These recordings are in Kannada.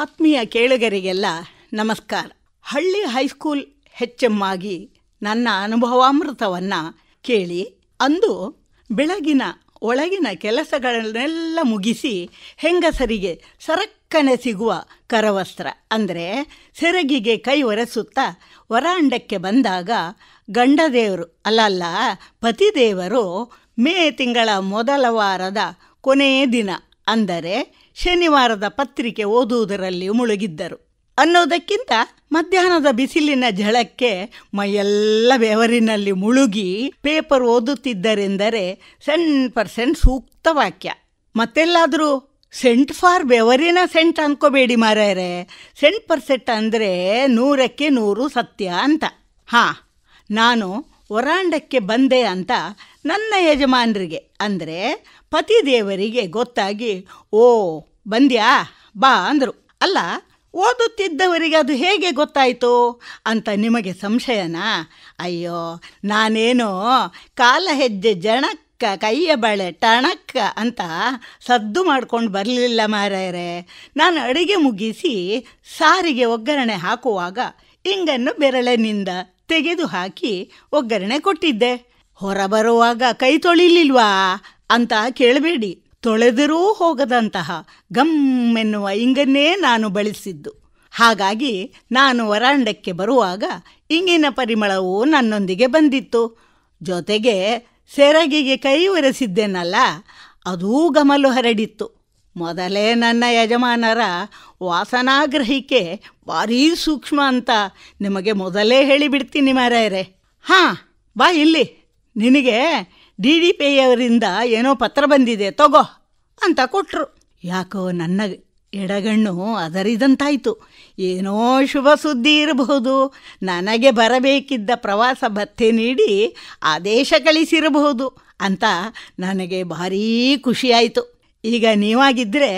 ಆತ್ಮೀಯ ಕೇಳುಗರಿಗೆಲ್ಲ ನಮಸ್ಕಾರ ಹಳ್ಳಿ ಹೈಸ್ಕೂಲ್ ಆಗಿ ನನ್ನ ಅನುಭವಾಮೃತವನ್ನು ಕೇಳಿ ಅಂದು ಬೆಳಗಿನ ಒಳಗಿನ ಕೆಲಸಗಳನ್ನೆಲ್ಲ ಮುಗಿಸಿ ಹೆಂಗಸರಿಗೆ ಸರಕ್ಕನೆ ಸಿಗುವ ಕರವಸ್ತ್ರ ಅಂದರೆ ಸೆರಗಿಗೆ ಕೈ ಒರೆಸುತ್ತಾ ವರಾಂಡಕ್ಕೆ ಬಂದಾಗ ಗಂಡದೇವರು ಅಲ್ಲಲ್ಲ ಪತಿದೇವರು ಮೇ ತಿಂಗಳ ಮೊದಲ ವಾರದ ಕೊನೆಯ ದಿನ ಅಂದರೆ ಶನಿವಾರದ ಪತ್ರಿಕೆ ಓದುವುದರಲ್ಲಿ ಮುಳುಗಿದ್ದರು ಅನ್ನೋದಕ್ಕಿಂತ ಮಧ್ಯಾಹ್ನದ ಬಿಸಿಲಿನ ಝಳಕ್ಕೆ ಮೈಯೆಲ್ಲ ಬೆವರಿನಲ್ಲಿ ಮುಳುಗಿ ಪೇಪರ್ ಓದುತ್ತಿದ್ದರೆಂದರೆ ಸೆಂಟ್ ಪರ್ಸೆಂಟ್ ಸೂಕ್ತ ವಾಕ್ಯ ಮತ್ತೆಲ್ಲಾದರೂ ಸೆಂಟ್ ಫಾರ್ ಬೆವರಿನ ಸೆಂಟ್ ಅಂದ್ಕೋಬೇಡಿ ಮಾರಾಯರೆ ಸೆಂಟ್ ಪರ್ಸೆಂಟ್ ಅಂದರೆ ನೂರಕ್ಕೆ ನೂರು ಸತ್ಯ ಅಂತ ಹಾಂ ನಾನು ವರಾಂಡಕ್ಕೆ ಬಂದೆ ಅಂತ ನನ್ನ ಯಜಮಾನರಿಗೆ ಅಂದರೆ ಪತಿದೇವರಿಗೆ ಗೊತ್ತಾಗಿ ಓ ಬಂದ್ಯಾ ಬಾ ಅಂದರು ಅಲ್ಲ ಓದುತ್ತಿದ್ದವರಿಗೆ ಅದು ಹೇಗೆ ಗೊತ್ತಾಯಿತು ಅಂತ ನಿಮಗೆ ಸಂಶಯನಾ ಅಯ್ಯೋ ನಾನೇನೋ ಕಾಲ ಹೆಜ್ಜೆ ಜಣಕ್ಕ ಕೈಯ ಬಳೆ ಟಣಕ್ಕ ಅಂತ ಸದ್ದು ಮಾಡ್ಕೊಂಡು ಬರಲಿಲ್ಲ ಮಾರಾಯರೆ ನಾನು ಅಡುಗೆ ಮುಗಿಸಿ ಸಾರಿಗೆ ಒಗ್ಗರಣೆ ಹಾಕುವಾಗ ಇಂಗನ್ನು ಬೆರಳಿನಿಂದ ತೆಗೆದು ಹಾಕಿ ಒಗ್ಗರಣೆ ಕೊಟ್ಟಿದ್ದೆ ಹೊರಬರುವಾಗ ಕೈ ತೊಳಿಲಿಲ್ವಾ ಅಂತ ಕೇಳಬೇಡಿ ತೊಳೆದರೂ ಹೋಗದಂತಹ ಗಮ್ ಎನ್ನುವ ಇಂಗನ್ನೇ ನಾನು ಬಳಸಿದ್ದು ಹಾಗಾಗಿ ನಾನು ವರಾಂಡಕ್ಕೆ ಬರುವಾಗ ಇಂಗಿನ ಪರಿಮಳವು ನನ್ನೊಂದಿಗೆ ಬಂದಿತ್ತು ಜೊತೆಗೆ ಸೆರಗಿಗೆ ಕೈ ಒರೆಸಿದ್ದೇನಲ್ಲ ಅದೂ ಗಮಲು ಹರಡಿತ್ತು ಮೊದಲೇ ನನ್ನ ಯಜಮಾನರ ವಾಸನಾಗ್ರಹಿಕೆ ಭಾರೀ ಸೂಕ್ಷ್ಮ ಅಂತ ನಿಮಗೆ ಮೊದಲೇ ಹೇಳಿಬಿಡ್ತೀನಿ ಮಾರಾಯರೆ ಹಾಂ ಬಾ ಇಲ್ಲಿ ನಿನಗೆ ಡಿ ಡಿ ಪಿ ಏನೋ ಪತ್ರ ಬಂದಿದೆ ತಗೋ ಅಂತ ಕೊಟ್ಟರು ಯಾಕೋ ನನ್ನ ಎಡಗಣ್ಣು ಅದರಿದಂತಾಯಿತು ಏನೋ ಶುಭ ಸುದ್ದಿ ಇರಬಹುದು ನನಗೆ ಬರಬೇಕಿದ್ದ ಪ್ರವಾಸ ಭತ್ತೆ ನೀಡಿ ಆದೇಶ ಕಳಿಸಿರಬಹುದು ಅಂತ ನನಗೆ ಭಾರೀ ಖುಷಿಯಾಯಿತು ಈಗ ನೀವಾಗಿದ್ದರೆ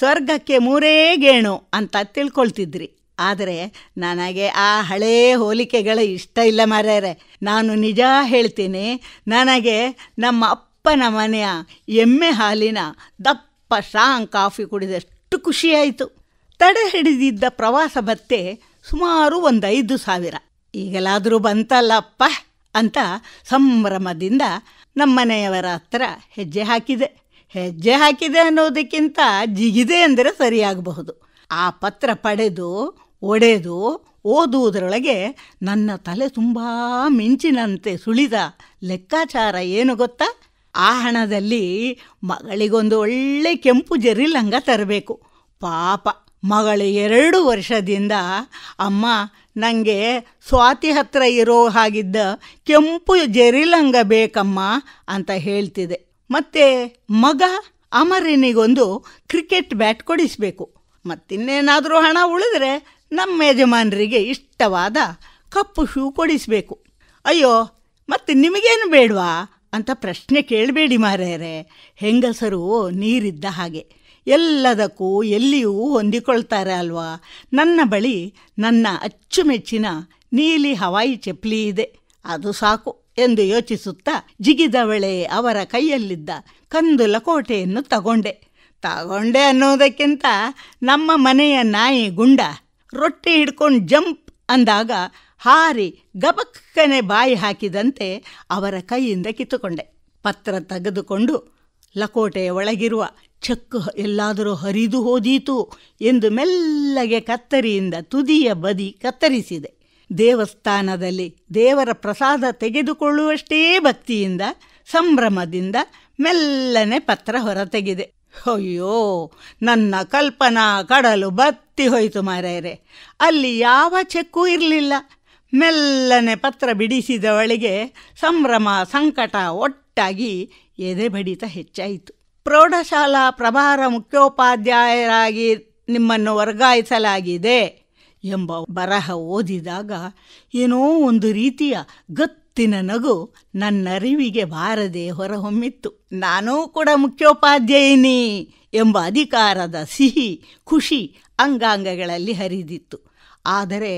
ಸ್ವರ್ಗಕ್ಕೆ ಮೂರೇ ಗೇಣು ಅಂತ ತಿಳ್ಕೊಳ್ತಿದ್ರಿ ಆದರೆ ನನಗೆ ಆ ಹಳೇ ಹೋಲಿಕೆಗಳ ಇಷ್ಟ ಇಲ್ಲ ಮಾರ್ಯಾರೆ ನಾನು ನಿಜ ಹೇಳ್ತೀನಿ ನನಗೆ ನಮ್ಮ ಅಪ್ಪನ ಮನೆಯ ಎಮ್ಮೆ ಹಾಲಿನ ದಪ್ಪ ಸ್ಟ್ರಾಂಗ್ ಕಾಫಿ ಕುಡಿದಷ್ಟು ಖುಷಿಯಾಯಿತು ತಡೆ ಹಿಡಿದಿದ್ದ ಪ್ರವಾಸ ಭತ್ತೆ ಸುಮಾರು ಒಂದು ಐದು ಸಾವಿರ ಈಗಲಾದರೂ ಬಂತಲ್ಲಪ್ಪ ಅಂತ ಸಂಭ್ರಮದಿಂದ ನಮ್ಮನೆಯವರ ಹತ್ರ ಹೆಜ್ಜೆ ಹಾಕಿದೆ ಹೆಜ್ಜೆ ಹಾಕಿದೆ ಅನ್ನೋದಕ್ಕಿಂತ ಜಿಗಿದೆ ಅಂದರೆ ಸರಿಯಾಗಬಹುದು ಆ ಪತ್ರ ಪಡೆದು ಒಡೆದು ಓದುವುದರೊಳಗೆ ನನ್ನ ತಲೆ ತುಂಬ ಮಿಂಚಿನಂತೆ ಸುಳಿದ ಲೆಕ್ಕಾಚಾರ ಏನು ಗೊತ್ತಾ ಆ ಹಣದಲ್ಲಿ ಮಗಳಿಗೊಂದು ಒಳ್ಳೆ ಕೆಂಪು ಜರಿ ಲಂಗ ತರಬೇಕು ಪಾಪ ಮಗಳು ಎರಡು ವರ್ಷದಿಂದ ಅಮ್ಮ ನನಗೆ ಸ್ವಾತಿ ಹತ್ರ ಇರೋ ಹಾಗಿದ್ದ ಕೆಂಪು ಜರಿ ಲಂಗ ಬೇಕಮ್ಮ ಅಂತ ಹೇಳ್ತಿದೆ ಮತ್ತೆ ಮಗ ಅಮರನಿಗೊಂದು ಕ್ರಿಕೆಟ್ ಬ್ಯಾಟ್ ಕೊಡಿಸ್ಬೇಕು ಮತ್ತಿನ್ನೇನಾದರೂ ಹಣ ಉಳಿದ್ರೆ ನಮ್ಮ ಯಜಮಾನರಿಗೆ ಇಷ್ಟವಾದ ಕಪ್ಪು ಶೂ ಕೊಡಿಸಬೇಕು ಅಯ್ಯೋ ಮತ್ತೆ ನಿಮಗೇನು ಬೇಡವಾ ಅಂತ ಪ್ರಶ್ನೆ ಕೇಳಬೇಡಿ ಮಾರೇರೆ ಹೆಂಗಸರು ನೀರಿದ್ದ ಹಾಗೆ ಎಲ್ಲದಕ್ಕೂ ಎಲ್ಲಿಯೂ ಹೊಂದಿಕೊಳ್ತಾರೆ ಅಲ್ವಾ ನನ್ನ ಬಳಿ ನನ್ನ ಅಚ್ಚುಮೆಚ್ಚಿನ ನೀಲಿ ಹವಾಯಿ ಚಪ್ಪಲಿ ಇದೆ ಅದು ಸಾಕು ಎಂದು ಯೋಚಿಸುತ್ತಾ ಜಿಗಿದವಳೆ ಅವರ ಕೈಯಲ್ಲಿದ್ದ ಕಂದು ಕೋಟೆಯನ್ನು ತಗೊಂಡೆ ತಗೊಂಡೆ ಅನ್ನೋದಕ್ಕಿಂತ ನಮ್ಮ ಮನೆಯ ನಾಯಿ ಗುಂಡ ರೊಟ್ಟಿ ಹಿಡ್ಕೊಂಡು ಜಂಪ್ ಅಂದಾಗ ಹಾರಿ ಗಬಕ್ಕನೆ ಬಾಯಿ ಹಾಕಿದಂತೆ ಅವರ ಕೈಯಿಂದ ಕಿತ್ತುಕೊಂಡೆ ಪತ್ರ ತೆಗೆದುಕೊಂಡು ಲಕೋಟೆಯ ಒಳಗಿರುವ ಚಕ್ಕು ಎಲ್ಲಾದರೂ ಹರಿದು ಹೋದೀತು ಎಂದು ಮೆಲ್ಲಗೆ ಕತ್ತರಿಯಿಂದ ತುದಿಯ ಬದಿ ಕತ್ತರಿಸಿದೆ ದೇವಸ್ಥಾನದಲ್ಲಿ ದೇವರ ಪ್ರಸಾದ ತೆಗೆದುಕೊಳ್ಳುವಷ್ಟೇ ಭಕ್ತಿಯಿಂದ ಸಂಭ್ರಮದಿಂದ ಮೆಲ್ಲನೆ ಪತ್ರ ಹೊರತೆಗಿದೆ ಅಯ್ಯೋ ನನ್ನ ಕಲ್ಪನಾ ಕಡಲು ಬತ್ತಿ ಹೋಯಿತು ಮಾರೇರೆ ಅಲ್ಲಿ ಯಾವ ಚೆಕ್ಕು ಇರಲಿಲ್ಲ ಮೆಲ್ಲನೆ ಪತ್ರ ಬಿಡಿಸಿದವಳಿಗೆ ಸಂಭ್ರಮ ಸಂಕಟ ಒಟ್ಟಾಗಿ ಎದೆ ಬಡಿತ ಹೆಚ್ಚಾಯಿತು ಪ್ರೌಢಶಾಲಾ ಪ್ರಭಾರ ಮುಖ್ಯೋಪಾಧ್ಯಾಯರಾಗಿ ನಿಮ್ಮನ್ನು ವರ್ಗಾಯಿಸಲಾಗಿದೆ ಎಂಬ ಬರಹ ಓದಿದಾಗ ಏನೋ ಒಂದು ರೀತಿಯ ಗತ್ ಮುತ್ತಿನ ನಗು ನನ್ನರಿವಿಗೆ ಬಾರದೆ ಹೊರಹೊಮ್ಮಿತ್ತು ನಾನೂ ಕೂಡ ಮುಖ್ಯೋಪಾಧ್ಯಾಯಿನಿ ಎಂಬ ಅಧಿಕಾರದ ಸಿಹಿ ಖುಷಿ ಅಂಗಾಂಗಗಳಲ್ಲಿ ಹರಿದಿತ್ತು ಆದರೆ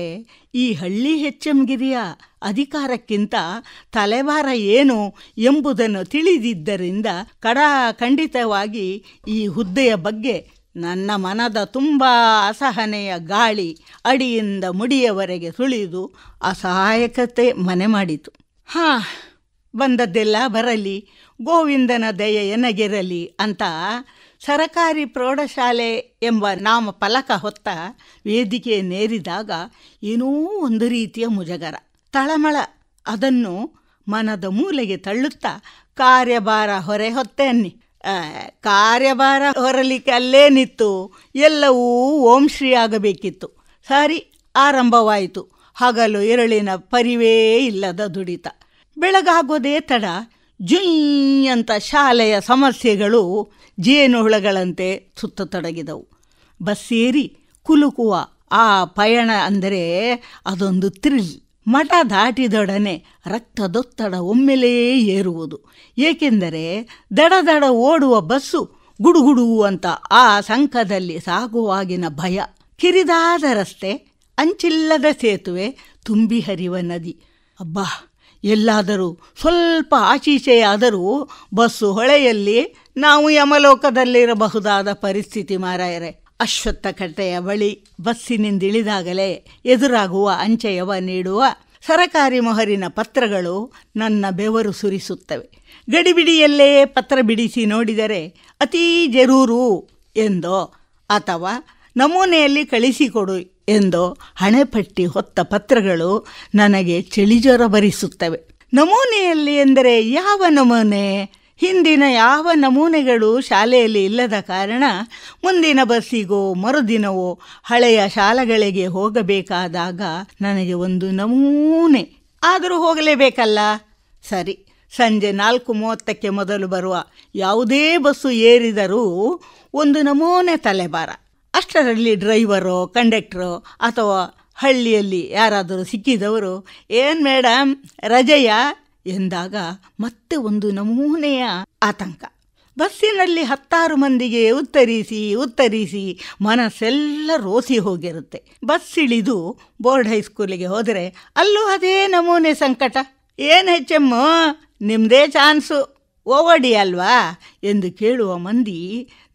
ಈ ಹಳ್ಳಿ ಹೆಚ್ಚಂಗಿರಿಯ ಅಧಿಕಾರಕ್ಕಿಂತ ತಲೆಬಾರ ಏನು ಎಂಬುದನ್ನು ತಿಳಿದಿದ್ದರಿಂದ ಕಡಾ ಖಂಡಿತವಾಗಿ ಈ ಹುದ್ದೆಯ ಬಗ್ಗೆ ನನ್ನ ಮನದ ತುಂಬ ಅಸಹನೆಯ ಗಾಳಿ ಅಡಿಯಿಂದ ಮುಡಿಯವರೆಗೆ ಸುಳಿದು ಅಸಹಾಯಕತೆ ಮನೆ ಮಾಡಿತು ಹಾ ಬಂದದ್ದೆಲ್ಲ ಬರಲಿ ಗೋವಿಂದನ ದಯ ಎನಗಿರಲಿ ಅಂತ ಸರಕಾರಿ ಪ್ರೌಢಶಾಲೆ ಎಂಬ ನಾಮ ಫಲಕ ಹೊತ್ತ ವೇದಿಕೆ ನೇರಿದಾಗ ಏನೋ ಒಂದು ರೀತಿಯ ಮುಜಗರ ತಳಮಳ ಅದನ್ನು ಮನದ ಮೂಲೆಗೆ ತಳ್ಳುತ್ತಾ ಕಾರ್ಯಭಾರ ಹೊರೆ ಅನ್ನಿ ಕಾರ್ಯಭಾರ ಹೊರಲಿಕ್ಕೆ ಅಲ್ಲೇನಿತ್ತು ಎಲ್ಲವೂ ಓಂ ಶ್ರೀ ಆಗಬೇಕಿತ್ತು ಸರಿ ಆರಂಭವಾಯಿತು ಹಗಲು ಎರಳಿನ ಪರಿವೇ ಇಲ್ಲದ ದುಡಿತ ಬೆಳಗಾಗೋದೇ ತಡ ಜುಯ್ ಅಂತ ಶಾಲೆಯ ಸಮಸ್ಯೆಗಳು ಜೇನುಹುಳಗಳಂತೆ ಸುತ್ತತೊಡಗಿದವು ಬಸ್ಸೇರಿ ಕುಲುಕುವ ಆ ಪಯಣ ಅಂದರೆ ಅದೊಂದು ತ್ರಿಲ್ ಮಠ ದಾಟಿದೊಡನೆ ರಕ್ತದೊತ್ತಡ ಒಮ್ಮೆಲೇ ಏರುವುದು ಏಕೆಂದರೆ ದಡ ದಡ ಓಡುವ ಬಸ್ಸು ಗುಡುಗುಡುವಂಥ ಆ ಸಂಕದಲ್ಲಿ ಸಾಗುವಾಗಿನ ಭಯ ಕಿರಿದಾದ ರಸ್ತೆ ಅಂಚಿಲ್ಲದ ಸೇತುವೆ ತುಂಬಿ ಹರಿವ ನದಿ ಅಬ್ಬಾ ಎಲ್ಲಾದರೂ ಸ್ವಲ್ಪ ಆಶೀಸೆಯಾದರೂ ಬಸ್ಸು ಹೊಳೆಯಲ್ಲಿ ನಾವು ಯಮಲೋಕದಲ್ಲಿರಬಹುದಾದ ಪರಿಸ್ಥಿತಿ ಮಾರಾಯರೆ ಅಶ್ವತ್ಥ ಕಟ್ಟೆಯ ಬಳಿ ಬಸ್ಸಿನಿಂದಿಳಿದಾಗಲೇ ಎದುರಾಗುವ ಅಂಚೆಯವ ನೀಡುವ ಸರಕಾರಿ ಮೊಹರಿನ ಪತ್ರಗಳು ನನ್ನ ಬೆವರು ಸುರಿಸುತ್ತವೆ ಗಡಿಬಿಡಿಯಲ್ಲೇ ಪತ್ರ ಬಿಡಿಸಿ ನೋಡಿದರೆ ಅತೀ ಜರೂರು ಎಂದೋ ಅಥವಾ ನಮೂನೆಯಲ್ಲಿ ಕಳಿಸಿಕೊಡು ಎಂದು ಹಣೆಪಟ್ಟಿ ಹೊತ್ತ ಪತ್ರಗಳು ನನಗೆ ಚಳಿಜ್ವರ ಭರಿಸುತ್ತವೆ ನಮೂನೆಯಲ್ಲಿ ಎಂದರೆ ಯಾವ ನಮೂನೆ ಹಿಂದಿನ ಯಾವ ನಮೂನೆಗಳು ಶಾಲೆಯಲ್ಲಿ ಇಲ್ಲದ ಕಾರಣ ಮುಂದಿನ ಬಸ್ಸಿಗೋ ಮರುದಿನವೋ ಹಳೆಯ ಶಾಲೆಗಳಿಗೆ ಹೋಗಬೇಕಾದಾಗ ನನಗೆ ಒಂದು ನಮೂನೆ ಆದರೂ ಹೋಗಲೇಬೇಕಲ್ಲ ಸರಿ ಸಂಜೆ ನಾಲ್ಕು ಮೂವತ್ತಕ್ಕೆ ಮೊದಲು ಬರುವ ಯಾವುದೇ ಬಸ್ಸು ಏರಿದರೂ ಒಂದು ನಮೂನೆ ತಲೆಬಾರ ಅಷ್ಟರಲ್ಲಿ ಡ್ರೈವರು ಕಂಡಕ್ಟ್ರು ಅಥವಾ ಹಳ್ಳಿಯಲ್ಲಿ ಯಾರಾದರೂ ಸಿಕ್ಕಿದವರು ಏನು ಮೇಡಮ್ ರಜೆಯ ಎಂದಾಗ ಮತ್ತೆ ಒಂದು ನಮೂನೆಯ ಆತಂಕ ಬಸ್ಸಿನಲ್ಲಿ ಹತ್ತಾರು ಮಂದಿಗೆ ಉತ್ತರಿಸಿ ಉತ್ತರಿಸಿ ಮನಸ್ಸೆಲ್ಲ ರೋಸಿ ಹೋಗಿರುತ್ತೆ ಬಸ್ ಇಳಿದು ಬೋರ್ಡ್ ಹೈಸ್ಕೂಲಿಗೆ ಹೋದರೆ ಅಲ್ಲೂ ಅದೇ ನಮೂನೆ ಸಂಕಟ ಏನು ಹೆಚ್ ನಿಮ್ಮದೇ ಚಾನ್ಸು ಓವಡಿ ಅಲ್ವಾ ಎಂದು ಕೇಳುವ ಮಂದಿ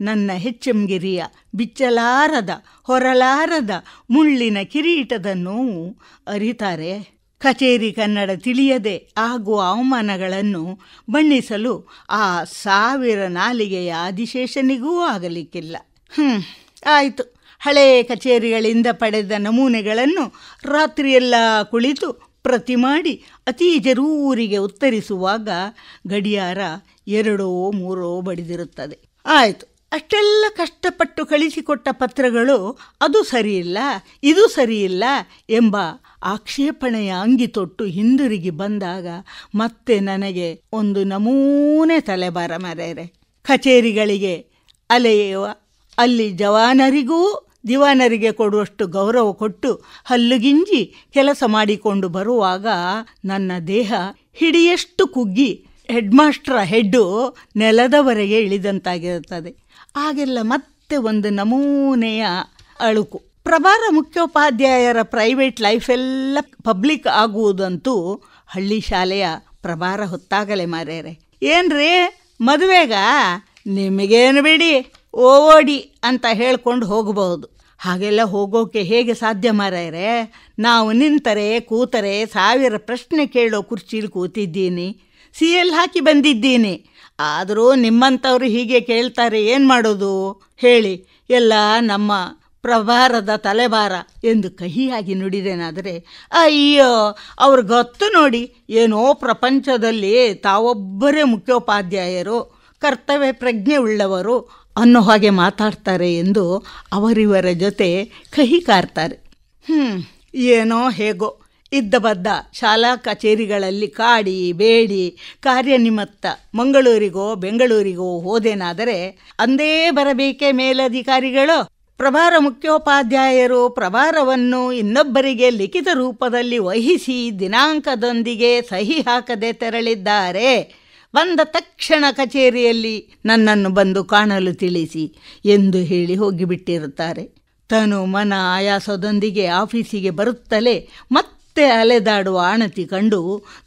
ನನ್ನ ಹೆಚ್ಚಂಗಿರಿಯ ಬಿಚ್ಚಲಾರದ ಹೊರಲಾರದ ಮುಳ್ಳಿನ ಕಿರೀಟದ ನೋವು ಅರಿತಾರೆ ಕಚೇರಿ ಕನ್ನಡ ತಿಳಿಯದೆ ಆಗುವ ಅವಮಾನಗಳನ್ನು ಬಣ್ಣಿಸಲು ಆ ಸಾವಿರ ನಾಲಿಗೆಯ ಅಧಿಶೇಷನಿಗೂ ಆಗಲಿಕ್ಕಿಲ್ಲ ಹ್ಞೂ ಆಯಿತು ಹಳೆಯ ಕಚೇರಿಗಳಿಂದ ಪಡೆದ ನಮೂನೆಗಳನ್ನು ರಾತ್ರಿಯೆಲ್ಲ ಕುಳಿತು ಪ್ರತಿ ಮಾಡಿ ಅತಿ ಜರೂರಿಗೆ ಉತ್ತರಿಸುವಾಗ ಗಡಿಯಾರ ಎರಡೋ ಮೂರೋ ಬಡಿದಿರುತ್ತದೆ ಆಯಿತು ಅಷ್ಟೆಲ್ಲ ಕಷ್ಟಪಟ್ಟು ಕಳಿಸಿಕೊಟ್ಟ ಪತ್ರಗಳು ಅದು ಸರಿಯಿಲ್ಲ ಇದು ಸರಿಯಿಲ್ಲ ಎಂಬ ಆಕ್ಷೇಪಣೆಯ ಅಂಗಿ ತೊಟ್ಟು ಹಿಂದಿರುಗಿ ಬಂದಾಗ ಮತ್ತೆ ನನಗೆ ಒಂದು ನಮೂನೆ ತಲೆಬಾರ ಮರೆಯರೆ ಕಚೇರಿಗಳಿಗೆ ಅಲೆಯುವ ಅಲ್ಲಿ ಜವಾನರಿಗೂ ದಿವಾನರಿಗೆ ಕೊಡುವಷ್ಟು ಗೌರವ ಕೊಟ್ಟು ಹಲ್ಲುಗಿಂಜಿ ಕೆಲಸ ಮಾಡಿಕೊಂಡು ಬರುವಾಗ ನನ್ನ ದೇಹ ಹಿಡಿಯಷ್ಟು ಕುಗ್ಗಿ ಹೆಡ್ ಹೆಡ್ಡು ನೆಲದವರೆಗೆ ಇಳಿದಂತಾಗಿರುತ್ತದೆ ಆಗೆಲ್ಲ ಮತ್ತೆ ಒಂದು ನಮೂನೆಯ ಅಳುಕು ಪ್ರಭಾರ ಮುಖ್ಯೋಪಾಧ್ಯಾಯರ ಪ್ರೈವೇಟ್ ಲೈಫೆಲ್ಲ ಪಬ್ಲಿಕ್ ಆಗುವುದಂತೂ ಹಳ್ಳಿ ಶಾಲೆಯ ಪ್ರಭಾರ ಹೊತ್ತಾಗಲೇ ಮಾರ್ಯಾರೆ ಏನ್ರಿ ಮದುವೆಗ ನಿಮಗೇನು ಬಿಡಿ ಓಡಿ ಅಂತ ಹೇಳ್ಕೊಂಡು ಹೋಗಬಹುದು ಹಾಗೆಲ್ಲ ಹೋಗೋಕೆ ಹೇಗೆ ಸಾಧ್ಯ ಮಾರಾಯರೆ ನಾವು ನಿಂತರೆ ಕೂತರೆ ಸಾವಿರ ಪ್ರಶ್ನೆ ಕೇಳೋ ಕುರ್ಚೀಲಿ ಕೂತಿದ್ದೀನಿ ಸಿ ಎಲ್ ಹಾಕಿ ಬಂದಿದ್ದೀನಿ ಆದರೂ ನಿಮ್ಮಂಥವ್ರು ಹೀಗೆ ಕೇಳ್ತಾರೆ ಏನು ಮಾಡೋದು ಹೇಳಿ ಎಲ್ಲ ನಮ್ಮ ಪ್ರಭಾರದ ತಲೆಬಾರ ಎಂದು ಕಹಿಯಾಗಿ ನುಡಿದೇನಾದರೆ ಅಯ್ಯೋ ಅವ್ರು ಗೊತ್ತು ನೋಡಿ ಏನೋ ಪ್ರಪಂಚದಲ್ಲಿ ತಾವೊಬ್ಬರೇ ಮುಖ್ಯೋಪಾಧ್ಯಾಯರು ಕರ್ತವ್ಯ ಪ್ರಜ್ಞೆ ಉಳ್ಳವರು ಅನ್ನೋ ಹಾಗೆ ಮಾತಾಡ್ತಾರೆ ಎಂದು ಅವರಿವರ ಜೊತೆ ಕಹಿ ಕಾರ್ತಾರೆ ಹ್ಞೂ ಏನೋ ಹೇಗೋ ಇದ್ದ ಬದ್ದ ಶಾಲಾ ಕಚೇರಿಗಳಲ್ಲಿ ಕಾಡಿ ಬೇಡಿ ಕಾರ್ಯನಿಮತ್ತ ಮಂಗಳೂರಿಗೋ ಬೆಂಗಳೂರಿಗೋ ಹೋದೇನಾದರೆ ಅಂದೇ ಬರಬೇಕೆ ಮೇಲಧಿಕಾರಿಗಳು ಪ್ರಭಾರ ಮುಖ್ಯೋಪಾಧ್ಯಾಯರು ಪ್ರಭಾರವನ್ನು ಇನ್ನೊಬ್ಬರಿಗೆ ಲಿಖಿತ ರೂಪದಲ್ಲಿ ವಹಿಸಿ ದಿನಾಂಕದೊಂದಿಗೆ ಸಹಿ ಹಾಕದೆ ತೆರಳಿದ್ದಾರೆ ಬಂದ ತಕ್ಷಣ ಕಚೇರಿಯಲ್ಲಿ ನನ್ನನ್ನು ಬಂದು ಕಾಣಲು ತಿಳಿಸಿ ಎಂದು ಹೇಳಿ ಹೋಗಿಬಿಟ್ಟಿರುತ್ತಾರೆ ತನು ಮನ ಆಯಾಸದೊಂದಿಗೆ ಆಫೀಸಿಗೆ ಬರುತ್ತಲೇ ಮತ್ತೆ ಅಲೆದಾಡುವ ಆಣತಿ ಕಂಡು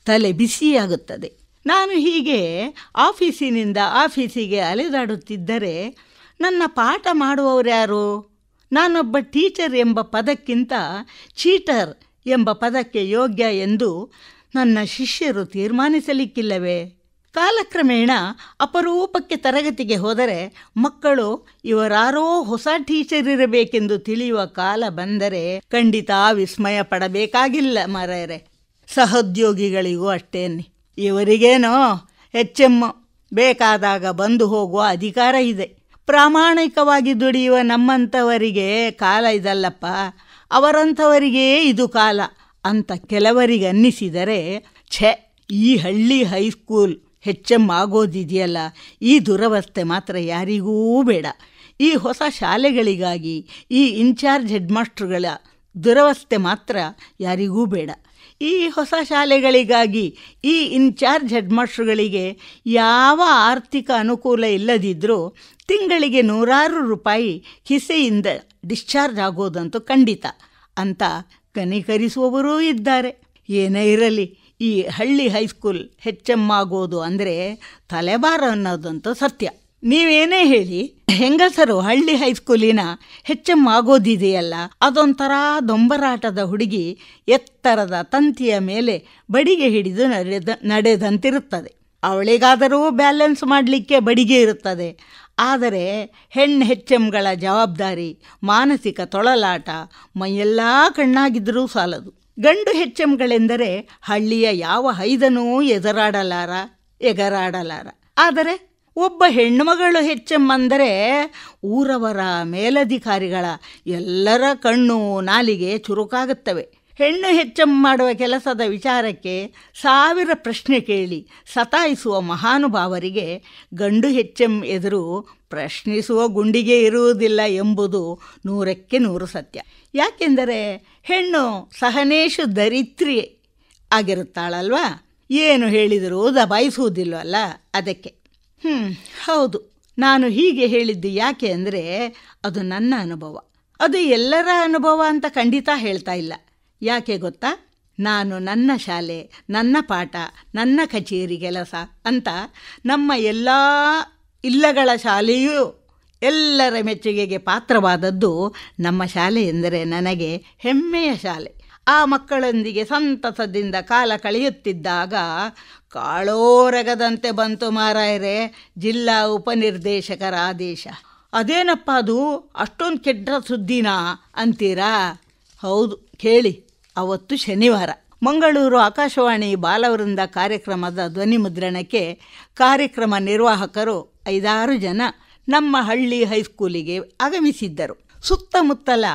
ತಲೆ ಬಿಸಿಯಾಗುತ್ತದೆ ನಾನು ಹೀಗೆ ಆಫೀಸಿನಿಂದ ಆಫೀಸಿಗೆ ಅಲೆದಾಡುತ್ತಿದ್ದರೆ ನನ್ನ ಪಾಠ ಮಾಡುವವರು ಯಾರು ನಾನೊಬ್ಬ ಟೀಚರ್ ಎಂಬ ಪದಕ್ಕಿಂತ ಚೀಟರ್ ಎಂಬ ಪದಕ್ಕೆ ಯೋಗ್ಯ ಎಂದು ನನ್ನ ಶಿಷ್ಯರು ತೀರ್ಮಾನಿಸಲಿಕ್ಕಿಲ್ಲವೇ ಕಾಲಕ್ರಮೇಣ ಅಪರೂಪಕ್ಕೆ ತರಗತಿಗೆ ಹೋದರೆ ಮಕ್ಕಳು ಇವರಾರೋ ಹೊಸ ಟೀಚರ್ ಇರಬೇಕೆಂದು ತಿಳಿಯುವ ಕಾಲ ಬಂದರೆ ಖಂಡಿತ ವಿಸ್ಮಯ ಪಡಬೇಕಾಗಿಲ್ಲ ಮರರೆ ಸಹೋದ್ಯೋಗಿಗಳಿಗೂ ಅಷ್ಟೇನೆ ಇವರಿಗೇನೋ ಎಮ್ ಬೇಕಾದಾಗ ಬಂದು ಹೋಗುವ ಅಧಿಕಾರ ಇದೆ ಪ್ರಾಮಾಣಿಕವಾಗಿ ದುಡಿಯುವ ನಮ್ಮಂಥವರಿಗೆ ಕಾಲ ಇದಲ್ಲಪ್ಪ ಅವರಂಥವರಿಗೇ ಇದು ಕಾಲ ಅಂತ ಕೆಲವರಿಗೆ ಅನ್ನಿಸಿದರೆ ಛೆ ಈ ಹಳ್ಳಿ ಹೈಸ್ಕೂಲ್ ಆಗೋದಿದೆಯಲ್ಲ ಈ ದುರವಸ್ಥೆ ಮಾತ್ರ ಯಾರಿಗೂ ಬೇಡ ಈ ಹೊಸ ಶಾಲೆಗಳಿಗಾಗಿ ಈ ಇನ್ಚಾರ್ಜ್ ಹೆಡ್ಮಾಸ್ಟ್ರುಗಳ ದುರವಸ್ಥೆ ಮಾತ್ರ ಯಾರಿಗೂ ಬೇಡ ಈ ಹೊಸ ಶಾಲೆಗಳಿಗಾಗಿ ಈ ಇನ್ಚಾರ್ಜ್ ಹೆಡ್ಮಾಸ್ಟ್ರುಗಳಿಗೆ ಯಾವ ಆರ್ಥಿಕ ಅನುಕೂಲ ಇಲ್ಲದಿದ್ದರೂ ತಿಂಗಳಿಗೆ ನೂರಾರು ರೂಪಾಯಿ ಕಿಸೆಯಿಂದ ಡಿಸ್ಚಾರ್ಜ್ ಆಗೋದಂತೂ ಖಂಡಿತ ಅಂತ ಕನಿಕರಿಸುವವರೂ ಇದ್ದಾರೆ ಏನೇ ಇರಲಿ ಈ ಹಳ್ಳಿ ಹೈಸ್ಕೂಲ್ ಆಗೋದು ಅಂದರೆ ತಲೆಬಾರ ಅನ್ನೋದಂತೂ ಸತ್ಯ ನೀವೇನೇ ಹೇಳಿ ಹೆಂಗಸರು ಹಳ್ಳಿ ಹೈಸ್ಕೂಲಿನ ಹೆಚ್ಚಮ್ಮ ಆಗೋದಿದೆಯಲ್ಲ ಅದೊಂಥರ ದೊಂಬರಾಟದ ಹುಡುಗಿ ಎತ್ತರದ ತಂತಿಯ ಮೇಲೆ ಬಡಿಗೆ ಹಿಡಿದು ನಡೆದ ನಡೆದಂತಿರುತ್ತದೆ ಅವಳಿಗಾದರೂ ಬ್ಯಾಲೆನ್ಸ್ ಮಾಡಲಿಕ್ಕೆ ಬಡಿಗೆ ಇರುತ್ತದೆ ಆದರೆ ಹೆಣ್ಣು ಹೆಚ್ಚೆಮ್ಗಳ ಜವಾಬ್ದಾರಿ ಮಾನಸಿಕ ತೊಳಲಾಟ ಮೈಯೆಲ್ಲ ಕಣ್ಣಾಗಿದ್ದರೂ ಸಾಲದು ಗಂಡು ಹೆಚ್ಚಂಗಳೆಂದರೆ ಹಳ್ಳಿಯ ಯಾವ ಹೈದನೂ ಎದುರಾಡಲಾರ ಎಗರಾಡಲಾರ ಆದರೆ ಒಬ್ಬ ಹೆಣ್ಣುಮಗಳು ಹೆಚ್ಚೆಮ್ಮಂದರೆ ಊರವರ ಮೇಲಧಿಕಾರಿಗಳ ಎಲ್ಲರ ಕಣ್ಣು ನಾಲಿಗೆ ಚುರುಕಾಗುತ್ತವೆ ಹೆಣ್ಣು ಹೆಚ್ಚಮ್ಮ ಮಾಡುವ ಕೆಲಸದ ವಿಚಾರಕ್ಕೆ ಸಾವಿರ ಪ್ರಶ್ನೆ ಕೇಳಿ ಸತಾಯಿಸುವ ಮಹಾನುಭಾವರಿಗೆ ಗಂಡು ಹೆಚ್ಚಂ ಎದುರು ಪ್ರಶ್ನಿಸುವ ಗುಂಡಿಗೆ ಇರುವುದಿಲ್ಲ ಎಂಬುದು ನೂರಕ್ಕೆ ನೂರು ಸತ್ಯ ಯಾಕೆಂದರೆ ಹೆಣ್ಣು ಸಹನೇಶು ದರಿತ್ರಿ ಆಗಿರುತ್ತಾಳಲ್ವಾ ಏನು ಹೇಳಿದರೂ ದಬಾಯಿಸುವುದಿಲ್ಲವಲ್ಲ ಅದಕ್ಕೆ ಹ್ಞೂ ಹೌದು ನಾನು ಹೀಗೆ ಹೇಳಿದ್ದು ಯಾಕೆ ಅಂದರೆ ಅದು ನನ್ನ ಅನುಭವ ಅದು ಎಲ್ಲರ ಅನುಭವ ಅಂತ ಖಂಡಿತ ಹೇಳ್ತಾ ಇಲ್ಲ ಯಾಕೆ ಗೊತ್ತಾ ನಾನು ನನ್ನ ಶಾಲೆ ನನ್ನ ಪಾಠ ನನ್ನ ಕಚೇರಿ ಕೆಲಸ ಅಂತ ನಮ್ಮ ಎಲ್ಲ ಇಲ್ಲಗಳ ಶಾಲೆಯೂ ಎಲ್ಲರ ಮೆಚ್ಚುಗೆಗೆ ಪಾತ್ರವಾದದ್ದು ನಮ್ಮ ಶಾಲೆ ಎಂದರೆ ನನಗೆ ಹೆಮ್ಮೆಯ ಶಾಲೆ ಆ ಮಕ್ಕಳೊಂದಿಗೆ ಸಂತಸದಿಂದ ಕಾಲ ಕಳೆಯುತ್ತಿದ್ದಾಗ ಕಾಳೋರಗದಂತೆ ಬಂತು ಮಾರಾಯರೆ ಜಿಲ್ಲಾ ಉಪನಿರ್ದೇಶಕರ ಆದೇಶ ಅದೇನಪ್ಪ ಅದು ಅಷ್ಟೊಂದು ಕೆಟ್ಟ ಸುದ್ದಿನಾ ಅಂತೀರಾ ಹೌದು ಕೇಳಿ ಅವತ್ತು ಶನಿವಾರ ಮಂಗಳೂರು ಆಕಾಶವಾಣಿ ಬಾಲವೃಂದ ಕಾರ್ಯಕ್ರಮದ ಧ್ವನಿ ಮುದ್ರಣಕ್ಕೆ ಕಾರ್ಯಕ್ರಮ ನಿರ್ವಾಹಕರು ಐದಾರು ಜನ ನಮ್ಮ ಹಳ್ಳಿ ಹೈಸ್ಕೂಲಿಗೆ ಆಗಮಿಸಿದ್ದರು ಸುತ್ತಮುತ್ತಲ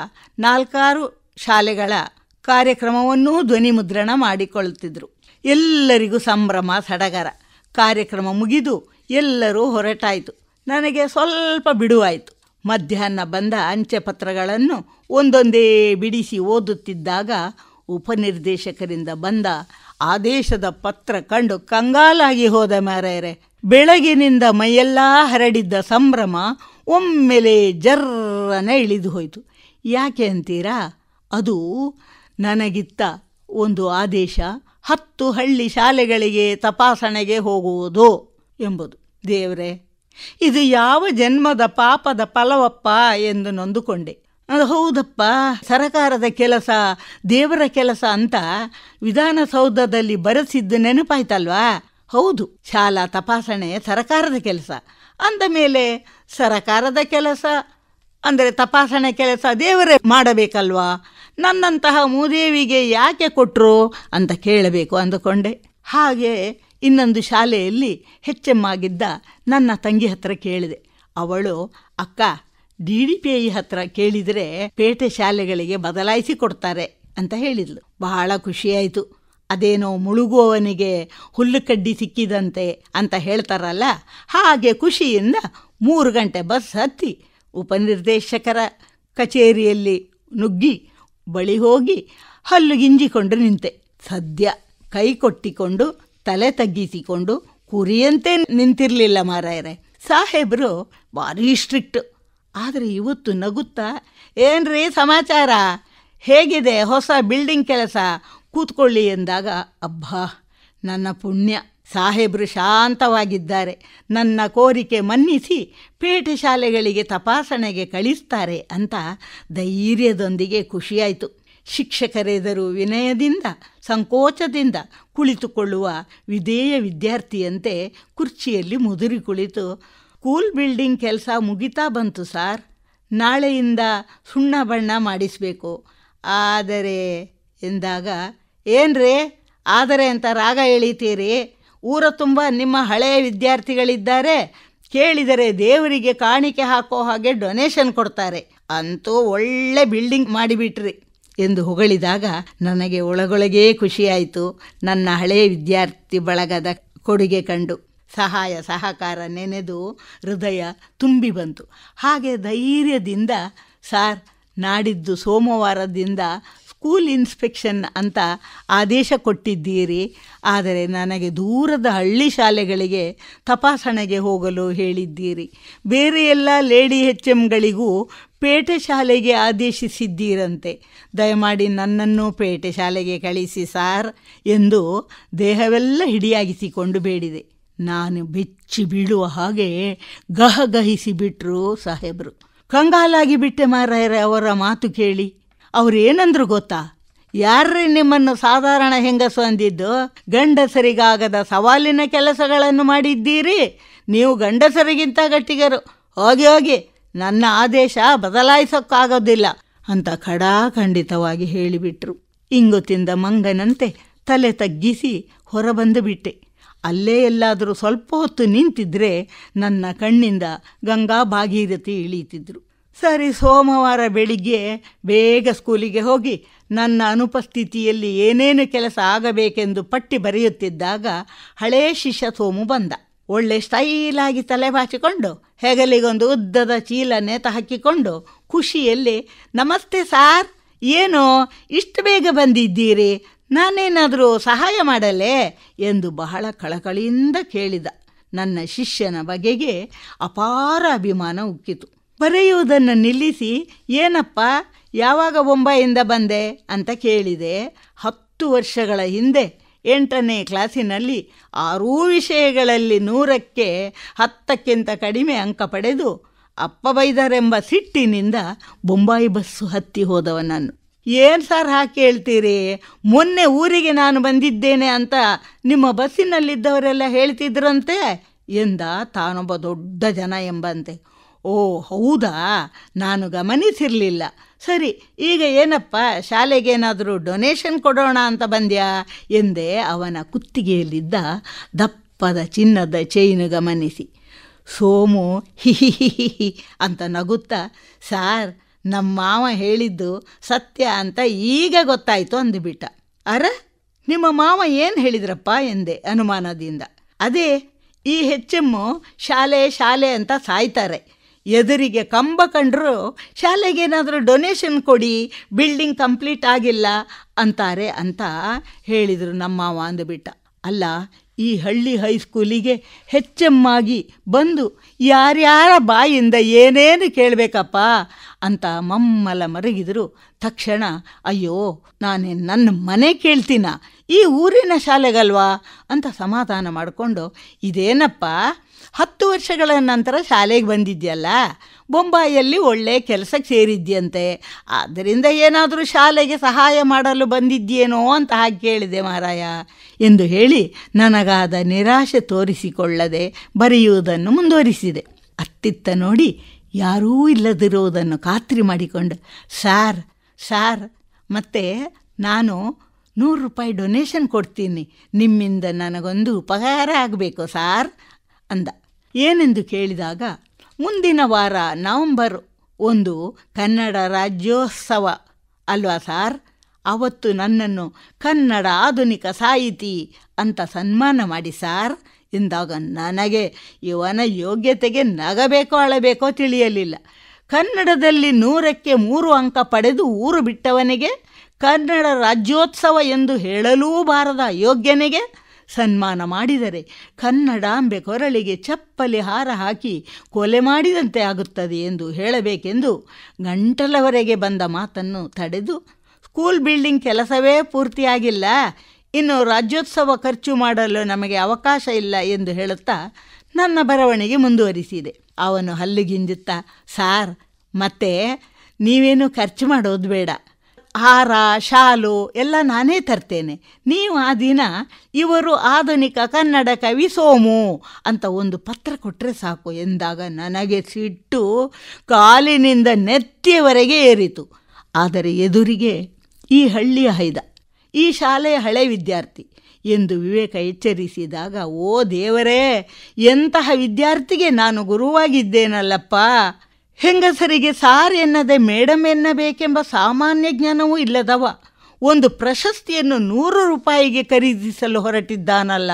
ನಾಲ್ಕಾರು ಶಾಲೆಗಳ ಕಾರ್ಯಕ್ರಮವನ್ನೂ ಧ್ವನಿ ಮುದ್ರಣ ಮಾಡಿಕೊಳ್ಳುತ್ತಿದ್ದರು ಎಲ್ಲರಿಗೂ ಸಂಭ್ರಮ ಸಡಗರ ಕಾರ್ಯಕ್ರಮ ಮುಗಿದು ಎಲ್ಲರೂ ಹೊರಟಾಯಿತು ನನಗೆ ಸ್ವಲ್ಪ ಬಿಡುವಾಯಿತು ಮಧ್ಯಾಹ್ನ ಬಂದ ಅಂಚೆ ಪತ್ರಗಳನ್ನು ಒಂದೊಂದೇ ಬಿಡಿಸಿ ಓದುತ್ತಿದ್ದಾಗ ಉಪನಿರ್ದೇಶಕರಿಂದ ಬಂದ ಆದೇಶದ ಪತ್ರ ಕಂಡು ಕಂಗಾಲಾಗಿ ಹೋದ ಮಾರಾಯರೆ ಬೆಳಗಿನಿಂದ ಮೈಯೆಲ್ಲ ಹರಡಿದ್ದ ಸಂಭ್ರಮ ಒಮ್ಮೆಲೆ ಜರ್ರನೆ ಇಳಿದು ಹೋಯಿತು ಯಾಕೆ ಅಂತೀರಾ ಅದು ನನಗಿತ್ತ ಒಂದು ಆದೇಶ ಹತ್ತು ಹಳ್ಳಿ ಶಾಲೆಗಳಿಗೆ ತಪಾಸಣೆಗೆ ಹೋಗುವುದು ಎಂಬುದು ದೇವರೇ ಇದು ಯಾವ ಜನ್ಮದ ಪಾಪದ ಫಲವಪ್ಪ ಎಂದು ನೊಂದುಕೊಂಡೆ ಹೌದಪ್ಪ ಸರಕಾರದ ಕೆಲಸ ದೇವರ ಕೆಲಸ ಅಂತ ವಿಧಾನಸೌಧದಲ್ಲಿ ಬರೆಸಿದ್ದು ನೆನಪಾಯ್ತಲ್ವಾ ಹೌದು ಶಾಲಾ ತಪಾಸಣೆ ಸರಕಾರದ ಕೆಲಸ ಅಂದ ಮೇಲೆ ಸರಕಾರದ ಕೆಲಸ ಅಂದರೆ ತಪಾಸಣೆ ಕೆಲಸ ದೇವರೇ ಮಾಡಬೇಕಲ್ವಾ ನನ್ನಂತಹ ಮೂದೇವಿಗೆ ಯಾಕೆ ಕೊಟ್ಟರು ಅಂತ ಕೇಳಬೇಕು ಅಂದುಕೊಂಡೆ ಹಾಗೆ ಇನ್ನೊಂದು ಶಾಲೆಯಲ್ಲಿ ಹೆಚ್ಚೆಮ್ಮಾಗಿದ್ದ ನನ್ನ ತಂಗಿ ಹತ್ರ ಕೇಳಿದೆ ಅವಳು ಅಕ್ಕ ಡಿಡಿಪಿಐ ಹತ್ರ ಕೇಳಿದರೆ ಪೇಟೆ ಶಾಲೆಗಳಿಗೆ ಬದಲಾಯಿಸಿ ಕೊಡ್ತಾರೆ ಅಂತ ಹೇಳಿದ್ಲು ಬಹಳ ಖುಷಿಯಾಯಿತು ಅದೇನೋ ಮುಳುಗುವವನಿಗೆ ಹುಲ್ಲು ಕಡ್ಡಿ ಸಿಕ್ಕಿದಂತೆ ಅಂತ ಹೇಳ್ತಾರಲ್ಲ ಹಾಗೆ ಖುಷಿಯಿಂದ ಮೂರು ಗಂಟೆ ಬಸ್ ಹತ್ತಿ ಉಪನಿರ್ದೇಶಕರ ಕಚೇರಿಯಲ್ಲಿ ನುಗ್ಗಿ ಬಳಿ ಹೋಗಿ ಹಲ್ಲು ಗಿಂಜಿಕೊಂಡು ನಿಂತೆ ಸದ್ಯ ಕೈ ಕೊಟ್ಟಿಕೊಂಡು ತಲೆ ತಗ್ಗಿಸಿಕೊಂಡು ಕುರಿಯಂತೆ ನಿಂತಿರಲಿಲ್ಲ ಮಾರಾಯರೆ ಸಾಹೇಬರು ಭಾರಿ ಸ್ಟ್ರಿಕ್ಟ್ ಆದರೆ ಇವತ್ತು ನಗುತ್ತಾ ಏನ್ರಿ ಸಮಾಚಾರ ಹೇಗಿದೆ ಹೊಸ ಬಿಲ್ಡಿಂಗ್ ಕೆಲಸ ಕೂತ್ಕೊಳ್ಳಿ ಎಂದಾಗ ಅಬ್ಬಾ ನನ್ನ ಪುಣ್ಯ ಸಾಹೇಬರು ಶಾಂತವಾಗಿದ್ದಾರೆ ನನ್ನ ಕೋರಿಕೆ ಮನ್ನಿಸಿ ಪೇಟೆ ಶಾಲೆಗಳಿಗೆ ತಪಾಸಣೆಗೆ ಕಳಿಸ್ತಾರೆ ಅಂತ ಧೈರ್ಯದೊಂದಿಗೆ ಖುಷಿಯಾಯಿತು ಶಿಕ್ಷಕರೆದರು ವಿನಯದಿಂದ ಸಂಕೋಚದಿಂದ ಕುಳಿತುಕೊಳ್ಳುವ ವಿಧೇಯ ವಿದ್ಯಾರ್ಥಿಯಂತೆ ಕುರ್ಚಿಯಲ್ಲಿ ಮುದುರಿ ಕುಳಿತು ಸ್ಕೂಲ್ ಬಿಲ್ಡಿಂಗ್ ಕೆಲಸ ಮುಗಿತಾ ಬಂತು ಸಾರ್ ನಾಳೆಯಿಂದ ಸುಣ್ಣ ಬಣ್ಣ ಮಾಡಿಸಬೇಕು ಆದರೆ ಎಂದಾಗ ಏನ್ರೇ ಆದರೆ ಅಂತ ರಾಗ ಎಳಿತೀರಿ ಊರ ತುಂಬ ನಿಮ್ಮ ಹಳೆಯ ವಿದ್ಯಾರ್ಥಿಗಳಿದ್ದಾರೆ ಕೇಳಿದರೆ ದೇವರಿಗೆ ಕಾಣಿಕೆ ಹಾಕೋ ಹಾಗೆ ಡೊನೇಷನ್ ಕೊಡ್ತಾರೆ ಅಂತೂ ಒಳ್ಳೆ ಬಿಲ್ಡಿಂಗ್ ಮಾಡಿಬಿಟ್ರಿ ಎಂದು ಹೊಗಳಿದಾಗ ನನಗೆ ಒಳಗೊಳಗೇ ಖುಷಿಯಾಯಿತು ನನ್ನ ಹಳೆಯ ವಿದ್ಯಾರ್ಥಿ ಬಳಗದ ಕೊಡುಗೆ ಕಂಡು ಸಹಾಯ ಸಹಕಾರ ನೆನೆದು ಹೃದಯ ತುಂಬಿ ಬಂತು ಹಾಗೆ ಧೈರ್ಯದಿಂದ ಸಾರ್ ನಾಡಿದ್ದು ಸೋಮವಾರದಿಂದ ಸ್ಕೂಲ್ ಇನ್ಸ್ಪೆಕ್ಷನ್ ಅಂತ ಆದೇಶ ಕೊಟ್ಟಿದ್ದೀರಿ ಆದರೆ ನನಗೆ ದೂರದ ಹಳ್ಳಿ ಶಾಲೆಗಳಿಗೆ ತಪಾಸಣೆಗೆ ಹೋಗಲು ಹೇಳಿದ್ದೀರಿ ಬೇರೆ ಎಲ್ಲ ಲೇಡಿ ಹೆಚ್ ಎಮ್ಗಳಿಗೂ ಪೇಟೆ ಶಾಲೆಗೆ ಆದೇಶಿಸಿದ್ದೀರಂತೆ ದಯಮಾಡಿ ನನ್ನನ್ನು ಪೇಟೆ ಶಾಲೆಗೆ ಕಳಿಸಿ ಸಾರ್ ಎಂದು ದೇಹವೆಲ್ಲ ಹಿಡಿಯಾಗಿಸಿಕೊಂಡು ಬೇಡಿದೆ ನಾನು ಬೆಚ್ಚಿ ಬೀಳುವ ಹಾಗೆ ಗಹಗಹಿಸಿ ಬಿಟ್ರು ಸಾಹೇಬರು ಕಂಗಾಲಾಗಿ ಬಿಟ್ಟೆ ಮಾರಾಯರೆ ಅವರ ಮಾತು ಕೇಳಿ ಅವರೇನಂದ್ರು ಗೊತ್ತಾ ಯಾರ್ರಿ ನಿಮ್ಮನ್ನು ಸಾಧಾರಣ ಹೆಂಗಸು ಅಂದಿದ್ದು ಗಂಡಸರಿಗಾಗದ ಸವಾಲಿನ ಕೆಲಸಗಳನ್ನು ಮಾಡಿದ್ದೀರಿ ನೀವು ಗಂಡಸರಿಗಿಂತ ಗಟ್ಟಿಗರು ಹೋಗಿ ಹೋಗಿ ನನ್ನ ಆದೇಶ ಬದಲಾಯಿಸೋಕ್ಕಾಗೋದಿಲ್ಲ ಅಂತ ಖಡಾ ಖಂಡಿತವಾಗಿ ಹೇಳಿಬಿಟ್ರು ಇಂಗು ತಿಂದ ಮಂಗನಂತೆ ತಲೆ ತಗ್ಗಿಸಿ ಹೊರಬಂದು ಬಿಟ್ಟೆ ಅಲ್ಲೇ ಎಲ್ಲಾದರೂ ಸ್ವಲ್ಪ ಹೊತ್ತು ನಿಂತಿದ್ರೆ ನನ್ನ ಕಣ್ಣಿಂದ ಗಂಗಾ ಭಾಗೀರಥಿ ಇಳೀತಿದ್ರು ಸರಿ ಸೋಮವಾರ ಬೆಳಿಗ್ಗೆ ಬೇಗ ಸ್ಕೂಲಿಗೆ ಹೋಗಿ ನನ್ನ ಅನುಪಸ್ಥಿತಿಯಲ್ಲಿ ಏನೇನು ಕೆಲಸ ಆಗಬೇಕೆಂದು ಪಟ್ಟಿ ಬರೆಯುತ್ತಿದ್ದಾಗ ಹಳೇ ಶಿಷ್ಯ ಸೋಮು ಬಂದ ಒಳ್ಳೆ ಸ್ಟೈಲಾಗಿ ತಲೆ ಬಾಚಿಕೊಂಡು ಹೆಗಲಿಗೊಂದು ಉದ್ದದ ಚೀಲ ನೇತ ಹಾಕಿಕೊಂಡು ಖುಷಿಯಲ್ಲಿ ನಮಸ್ತೆ ಸಾರ್ ಏನೋ ಇಷ್ಟು ಬೇಗ ಬಂದಿದ್ದೀರಿ ನಾನೇನಾದರೂ ಸಹಾಯ ಮಾಡಲೇ ಎಂದು ಬಹಳ ಕಳಕಳಿಯಿಂದ ಕೇಳಿದ ನನ್ನ ಶಿಷ್ಯನ ಬಗೆಗೆ ಅಪಾರ ಅಭಿಮಾನ ಉಕ್ಕಿತು ಬರೆಯುವುದನ್ನು ನಿಲ್ಲಿಸಿ ಏನಪ್ಪ ಯಾವಾಗ ಬೊಂಬಾಯಿಂದ ಬಂದೆ ಅಂತ ಕೇಳಿದೆ ಹತ್ತು ವರ್ಷಗಳ ಹಿಂದೆ ಎಂಟನೇ ಕ್ಲಾಸಿನಲ್ಲಿ ಆರೂ ವಿಷಯಗಳಲ್ಲಿ ನೂರಕ್ಕೆ ಹತ್ತಕ್ಕಿಂತ ಕಡಿಮೆ ಅಂಕ ಪಡೆದು ಅಪ್ಪ ಬೈದರೆಂಬ ಸಿಟ್ಟಿನಿಂದ ಬೊಂಬಾಯಿ ಬಸ್ಸು ಹತ್ತಿ ಹೋದವ ನಾನು ಏನು ಸರ್ ಹಾಕಿ ಹೇಳ್ತೀರಿ ಮೊನ್ನೆ ಊರಿಗೆ ನಾನು ಬಂದಿದ್ದೇನೆ ಅಂತ ನಿಮ್ಮ ಬಸ್ಸಿನಲ್ಲಿದ್ದವರೆಲ್ಲ ಹೇಳ್ತಿದ್ರಂತೆ ಎಂದ ತಾನೊಬ್ಬ ದೊಡ್ಡ ಜನ ಎಂಬಂತೆ ಓ ಹೌದಾ ನಾನು ಗಮನಿಸಿರಲಿಲ್ಲ ಸರಿ ಈಗ ಏನಪ್ಪ ಶಾಲೆಗೇನಾದರೂ ಡೊನೇಷನ್ ಕೊಡೋಣ ಅಂತ ಬಂದ್ಯಾ ಎಂದೇ ಅವನ ಕುತ್ತಿಗೆಯಲ್ಲಿದ್ದ ದಪ್ಪದ ಚಿನ್ನದ ಚೈನು ಗಮನಿಸಿ ಸೋಮು ಹಿ ಅಂತ ನಗುತ್ತಾ ಸಾರ್ ನಮ್ಮ ಮಾವ ಹೇಳಿದ್ದು ಸತ್ಯ ಅಂತ ಈಗ ಗೊತ್ತಾಯಿತು ಅಂದುಬಿಟ್ಟ ಅರ ನಿಮ್ಮ ಮಾವ ಏನು ಹೇಳಿದ್ರಪ್ಪ ಎಂದೆ ಅನುಮಾನದಿಂದ ಅದೇ ಈ ಹೆಚ್ಚೆಮ್ಮು ಶಾಲೆ ಶಾಲೆ ಅಂತ ಸಾಯ್ತಾರೆ ಎದುರಿಗೆ ಕಂಬ ಕಂಡ್ರು ಶಾಲೆಗೇನಾದರೂ ಡೊನೇಷನ್ ಕೊಡಿ ಬಿಲ್ಡಿಂಗ್ ಕಂಪ್ಲೀಟ್ ಆಗಿಲ್ಲ ಅಂತಾರೆ ಅಂತ ಹೇಳಿದರು ನಮ್ಮ ಮಾವ ಅಂದುಬಿಟ್ಟ ಅಲ್ಲ ಈ ಹಳ್ಳಿ ಹೈಸ್ಕೂಲಿಗೆ ಹೆಚ್ಚಮ್ಮಾಗಿ ಬಂದು ಯಾರ್ಯಾರ ಬಾಯಿಂದ ಏನೇನು ಕೇಳಬೇಕಪ್ಪ ಅಂತ ಮಮ್ಮಲ ಮರಗಿದರು ತಕ್ಷಣ ಅಯ್ಯೋ ನಾನೇ ನನ್ನ ಮನೆ ಕೇಳ್ತೀನ ಈ ಊರಿನ ಶಾಲೆಗಲ್ವಾ ಅಂತ ಸಮಾಧಾನ ಮಾಡಿಕೊಂಡು ಇದೇನಪ್ಪ ಹತ್ತು ವರ್ಷಗಳ ನಂತರ ಶಾಲೆಗೆ ಬಂದಿದ್ಯಲ್ಲ ಬೊಂಬಾಯಲ್ಲಿ ಒಳ್ಳೆಯ ಕೆಲಸಕ್ಕೆ ಸೇರಿದ್ಯಂತೆ ಆದ್ದರಿಂದ ಏನಾದರೂ ಶಾಲೆಗೆ ಸಹಾಯ ಮಾಡಲು ಬಂದಿದ್ದೇನೋ ಅಂತ ಹಾಗೆ ಕೇಳಿದೆ ಮಾರಾಯ ಎಂದು ಹೇಳಿ ನನಗಾದ ನಿರಾಶೆ ತೋರಿಸಿಕೊಳ್ಳದೆ ಬರೆಯುವುದನ್ನು ಮುಂದುವರಿಸಿದೆ ಅತ್ತಿತ್ತ ನೋಡಿ ಯಾರೂ ಇಲ್ಲದಿರುವುದನ್ನು ಖಾತ್ರಿ ಮಾಡಿಕೊಂಡು ಸಾರ್ ಸಾರ್ ಮತ್ತು ನಾನು ನೂರು ರೂಪಾಯಿ ಡೊನೇಷನ್ ಕೊಡ್ತೀನಿ ನಿಮ್ಮಿಂದ ನನಗೊಂದು ಉಪಕಾರ ಆಗಬೇಕು ಸಾರ್ ಅಂದ ಏನೆಂದು ಕೇಳಿದಾಗ ಮುಂದಿನ ವಾರ ನವೆಂಬರ್ ಒಂದು ಕನ್ನಡ ರಾಜ್ಯೋತ್ಸವ ಅಲ್ವಾ ಸಾರ್ ಅವತ್ತು ನನ್ನನ್ನು ಕನ್ನಡ ಆಧುನಿಕ ಸಾಹಿತಿ ಅಂತ ಸನ್ಮಾನ ಮಾಡಿ ಸಾರ್ ಎಂದಾಗ ನನಗೆ ಇವನ ಯೋಗ್ಯತೆಗೆ ನಗಬೇಕೋ ಅಳಬೇಕೋ ತಿಳಿಯಲಿಲ್ಲ ಕನ್ನಡದಲ್ಲಿ ನೂರಕ್ಕೆ ಮೂರು ಅಂಕ ಪಡೆದು ಊರು ಬಿಟ್ಟವನಿಗೆ ಕನ್ನಡ ರಾಜ್ಯೋತ್ಸವ ಎಂದು ಹೇಳಲೂ ಬಾರದ ಯೋಗ್ಯನೆಗೆ ಸನ್ಮಾನ ಮಾಡಿದರೆ ಕನ್ನಡಾಂಬೆ ಕೊರಳಿಗೆ ಚಪ್ಪಲಿ ಹಾರ ಹಾಕಿ ಕೊಲೆ ಮಾಡಿದಂತೆ ಆಗುತ್ತದೆ ಎಂದು ಹೇಳಬೇಕೆಂದು ಗಂಟಲವರೆಗೆ ಬಂದ ಮಾತನ್ನು ತಡೆದು ಸ್ಕೂಲ್ ಬಿಲ್ಡಿಂಗ್ ಕೆಲಸವೇ ಪೂರ್ತಿಯಾಗಿಲ್ಲ ಇನ್ನು ರಾಜ್ಯೋತ್ಸವ ಖರ್ಚು ಮಾಡಲು ನಮಗೆ ಅವಕಾಶ ಇಲ್ಲ ಎಂದು ಹೇಳುತ್ತಾ ನನ್ನ ಬರವಣಿಗೆ ಮುಂದುವರಿಸಿದೆ ಅವನು ಹಲ್ಲಿಗಿಂಜುತ್ತಾ ಸಾರ್ ಮತ್ತೆ ನೀವೇನು ಖರ್ಚು ಮಾಡೋದು ಬೇಡ ಹಾರ ಶಾಲು ಎಲ್ಲ ನಾನೇ ತರ್ತೇನೆ ನೀವು ಆ ದಿನ ಇವರು ಆಧುನಿಕ ಕನ್ನಡ ಕವಿ ಸೋಮು ಅಂತ ಒಂದು ಪತ್ರ ಕೊಟ್ಟರೆ ಸಾಕು ಎಂದಾಗ ನನಗೆ ಸಿಟ್ಟು ಕಾಲಿನಿಂದ ನೆತ್ತಿಯವರೆಗೆ ಏರಿತು ಆದರೆ ಎದುರಿಗೆ ಈ ಹಳ್ಳಿಯ ಹೈದ ಈ ಶಾಲೆಯ ಹಳೆ ವಿದ್ಯಾರ್ಥಿ ಎಂದು ವಿವೇಕ ಎಚ್ಚರಿಸಿದಾಗ ಓ ದೇವರೇ ಎಂತಹ ವಿದ್ಯಾರ್ಥಿಗೆ ನಾನು ಗುರುವಾಗಿದ್ದೇನಲ್ಲಪ್ಪ ಹೆಂಗಸರಿಗೆ ಸಾರ್ ಎನ್ನದೆ ಮೇಡಮ್ ಎನ್ನಬೇಕೆಂಬ ಸಾಮಾನ್ಯ ಜ್ಞಾನವೂ ಇಲ್ಲದವ ಒಂದು ಪ್ರಶಸ್ತಿಯನ್ನು ನೂರು ರೂಪಾಯಿಗೆ ಖರೀದಿಸಲು ಹೊರಟಿದ್ದಾನಲ್ಲ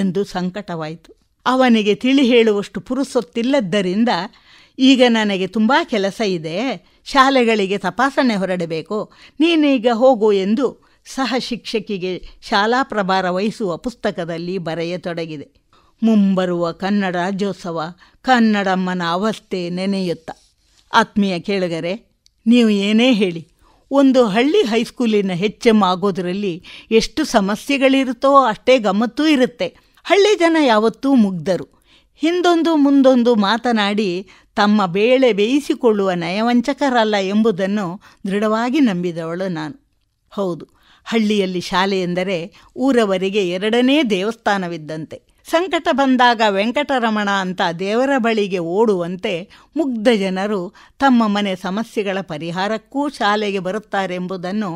ಎಂದು ಸಂಕಟವಾಯಿತು ಅವನಿಗೆ ತಿಳಿ ಹೇಳುವಷ್ಟು ಪುರುಸೊತ್ತಿಲ್ಲದ್ದರಿಂದ ಈಗ ನನಗೆ ತುಂಬ ಕೆಲಸ ಇದೆ ಶಾಲೆಗಳಿಗೆ ತಪಾಸಣೆ ಹೊರಡಬೇಕು ನೀನೀಗ ಹೋಗು ಎಂದು ಸಹ ಶಿಕ್ಷಕಿಗೆ ಶಾಲಾ ಪ್ರಭಾರ ವಹಿಸುವ ಪುಸ್ತಕದಲ್ಲಿ ಬರೆಯತೊಡಗಿದೆ ಮುಂಬರುವ ಕನ್ನಡ ರಾಜ್ಯೋತ್ಸವ ಕನ್ನಡಮ್ಮನ ಅವಸ್ಥೆ ನೆನೆಯುತ್ತಾ ಆತ್ಮೀಯ ಕೇಳುಗರೆ ನೀವು ಏನೇ ಹೇಳಿ ಒಂದು ಹಳ್ಳಿ ಹೈಸ್ಕೂಲಿನ ಹೆಚ್ ಎಂ ಆಗೋದರಲ್ಲಿ ಎಷ್ಟು ಸಮಸ್ಯೆಗಳಿರುತ್ತೋ ಅಷ್ಟೇ ಗಮ್ಮತ್ತೂ ಇರುತ್ತೆ ಹಳ್ಳಿ ಜನ ಯಾವತ್ತೂ ಮುಗ್ಧರು ಹಿಂದೊಂದು ಮುಂದೊಂದು ಮಾತನಾಡಿ ತಮ್ಮ ಬೇಳೆ ಬೇಯಿಸಿಕೊಳ್ಳುವ ನಯವಂಚಕರಲ್ಲ ಎಂಬುದನ್ನು ದೃಢವಾಗಿ ನಂಬಿದವಳು ನಾನು ಹೌದು ಹಳ್ಳಿಯಲ್ಲಿ ಶಾಲೆ ಎಂದರೆ ಊರವರಿಗೆ ಎರಡನೇ ದೇವಸ್ಥಾನವಿದ್ದಂತೆ ಸಂಕಟ ಬಂದಾಗ ವೆಂಕಟರಮಣ ಅಂತ ದೇವರ ಬಳಿಗೆ ಓಡುವಂತೆ ಮುಗ್ಧ ಜನರು ತಮ್ಮ ಮನೆ ಸಮಸ್ಯೆಗಳ ಪರಿಹಾರಕ್ಕೂ ಶಾಲೆಗೆ ಬರುತ್ತಾರೆಂಬುದನ್ನು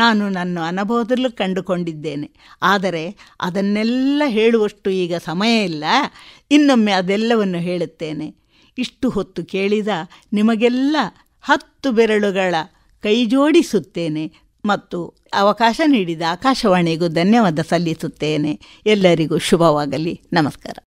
ನಾನು ನನ್ನ ಅನುಭವದಲ್ಲೂ ಕಂಡುಕೊಂಡಿದ್ದೇನೆ ಆದರೆ ಅದನ್ನೆಲ್ಲ ಹೇಳುವಷ್ಟು ಈಗ ಸಮಯ ಇಲ್ಲ ಇನ್ನೊಮ್ಮೆ ಅದೆಲ್ಲವನ್ನು ಹೇಳುತ್ತೇನೆ ಇಷ್ಟು ಹೊತ್ತು ಕೇಳಿದ ನಿಮಗೆಲ್ಲ ಹತ್ತು ಬೆರಳುಗಳ ಕೈಜೋಡಿಸುತ್ತೇನೆ ಮತ್ತು ಅವಕಾಶ ನೀಡಿದ ಆಕಾಶವಾಣಿಗೂ ಧನ್ಯವಾದ ಸಲ್ಲಿಸುತ್ತೇನೆ ಎಲ್ಲರಿಗೂ ಶುಭವಾಗಲಿ ನಮಸ್ಕಾರ